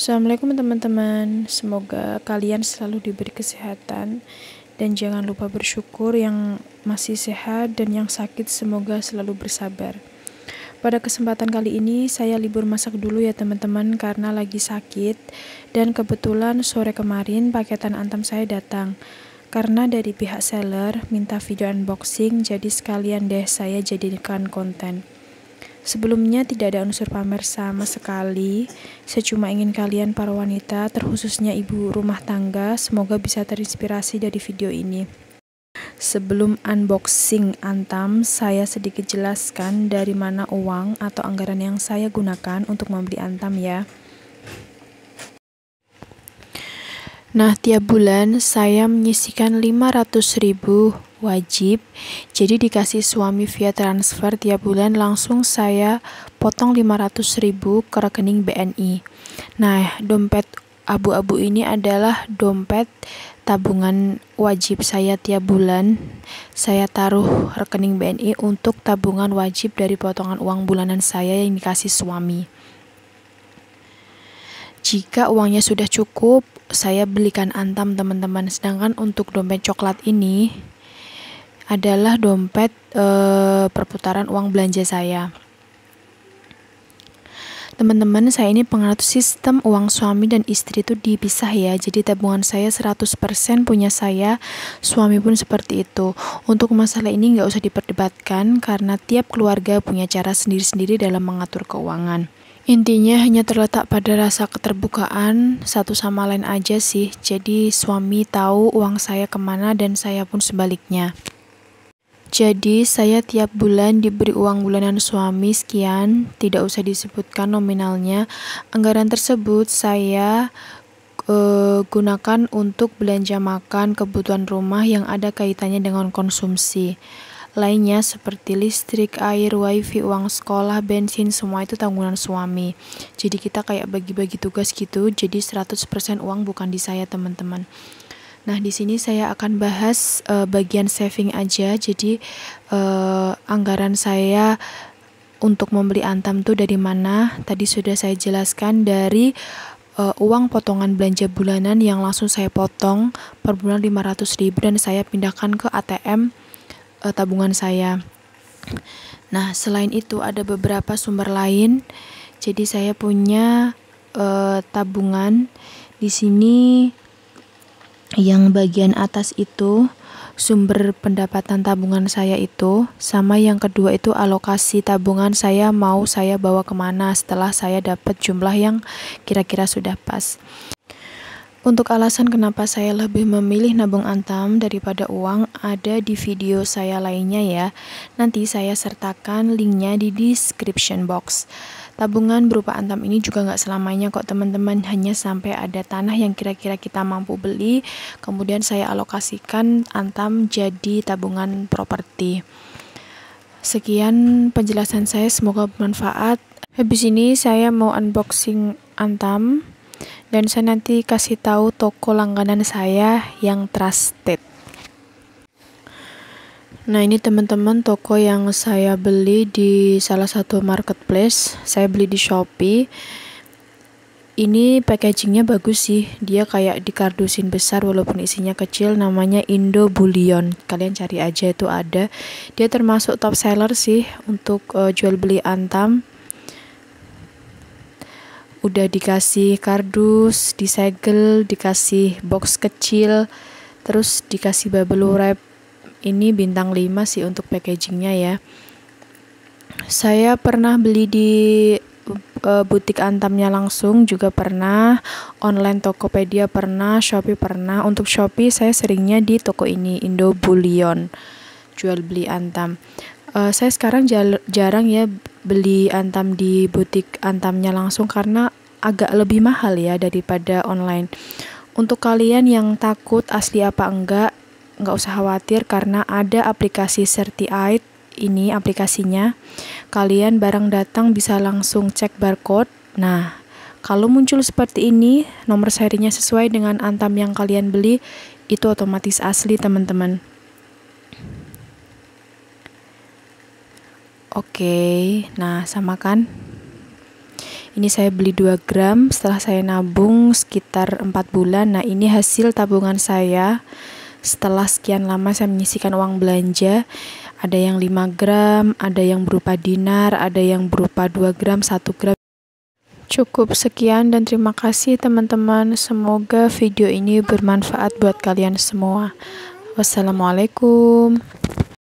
Assalamualaikum teman-teman. Semoga kalian selalu diberi kesehatan dan jangan lupa bersyukur yang masih sehat dan yang sakit semoga selalu bersabar. Pada kesempatan kali ini saya libur masak dulu ya teman-teman karena lagi sakit dan kebetulan sore kemarin paketan antam saya datang. Karena dari pihak seller minta video unboxing jadi sekalian deh saya jadikan konten. Sebelumnya tidak ada unsur pamer sama sekali. Saya cuma ingin kalian para wanita, terkhususnya ibu rumah tangga, semoga bisa terinspirasi dari video ini. Sebelum unboxing Antam, saya sedikit jelaskan dari mana uang atau anggaran yang saya gunakan untuk membeli Antam ya. Nah, tiap bulan saya menyisihkan 500 ribu wajib. Jadi dikasih suami via transfer tiap bulan langsung saya potong 500 ribu ke rekening BNI. Nah, dompet abu-abu ini adalah dompet tabungan wajib saya tiap bulan. Saya taruh rekening BNI untuk tabungan wajib dari potongan uang bulanan saya yang dikasih suami. Jika uangnya sudah cukup, saya belikan antam teman-teman. Sedangkan untuk dompet coklat ini, adalah dompet e, perputaran uang belanja saya. Teman-teman, saya ini pengatur sistem uang suami dan istri itu dipisah ya. Jadi tabungan saya 100% punya saya, suami pun seperti itu. Untuk masalah ini nggak usah diperdebatkan karena tiap keluarga punya cara sendiri-sendiri dalam mengatur keuangan. Intinya hanya terletak pada rasa keterbukaan satu sama lain aja sih. Jadi suami tahu uang saya kemana dan saya pun sebaliknya. Jadi saya tiap bulan diberi uang bulanan suami sekian, tidak usah disebutkan nominalnya. Anggaran tersebut saya e, gunakan untuk belanja makan, kebutuhan rumah yang ada kaitannya dengan konsumsi. Lainnya seperti listrik, air, wifi, uang sekolah, bensin, semua itu tanggungan suami. Jadi kita kayak bagi-bagi tugas gitu, jadi 100% uang bukan di saya teman-teman. Nah, di sini saya akan bahas uh, bagian saving aja. Jadi uh, anggaran saya untuk membeli Antam tuh dari mana? Tadi sudah saya jelaskan dari uh, uang potongan belanja bulanan yang langsung saya potong per bulan 500.000 dan saya pindahkan ke ATM uh, tabungan saya. Nah, selain itu ada beberapa sumber lain. Jadi saya punya uh, tabungan di sini yang bagian atas itu sumber pendapatan tabungan saya itu sama yang kedua itu alokasi tabungan saya mau saya bawa kemana setelah saya dapat jumlah yang kira-kira sudah pas untuk alasan kenapa saya lebih memilih nabung antam daripada uang ada di video saya lainnya ya. Nanti saya sertakan linknya di description box. Tabungan berupa antam ini juga nggak selamanya kok teman-teman hanya sampai ada tanah yang kira-kira kita mampu beli. Kemudian saya alokasikan antam jadi tabungan properti. Sekian penjelasan saya, semoga bermanfaat. Habis ini saya mau unboxing antam dan saya nanti kasih tahu toko langganan saya yang trusted. Nah, ini teman-teman toko yang saya beli di salah satu marketplace. Saya beli di Shopee. Ini packagingnya bagus sih. Dia kayak di kardusin besar walaupun isinya kecil. Namanya Indo Bullion. Kalian cari aja itu ada. Dia termasuk top seller sih untuk uh, jual beli antam udah dikasih kardus, disegel, dikasih box kecil, terus dikasih bubble wrap. Ini bintang 5 sih untuk packagingnya ya. Saya pernah beli di uh, butik antamnya langsung juga pernah, online Tokopedia pernah, Shopee pernah. Untuk Shopee saya seringnya di toko ini Indo Bullion jual beli antam. Uh, saya sekarang jarang ya beli antam di butik antamnya langsung karena agak lebih mahal ya daripada online. Untuk kalian yang takut asli apa enggak, enggak usah khawatir karena ada aplikasi Certiaid ini aplikasinya. Kalian barang datang bisa langsung cek barcode. Nah, kalau muncul seperti ini, nomor serinya sesuai dengan antam yang kalian beli, itu otomatis asli teman-teman. Oke, nah sama kan? Ini saya beli 2 gram setelah saya nabung sekitar 4 bulan. Nah, ini hasil tabungan saya setelah sekian lama saya menyisikan uang belanja. Ada yang 5 gram, ada yang berupa dinar, ada yang berupa 2 gram, 1 gram. Cukup sekian dan terima kasih teman-teman. Semoga video ini bermanfaat buat kalian semua. Wassalamualaikum.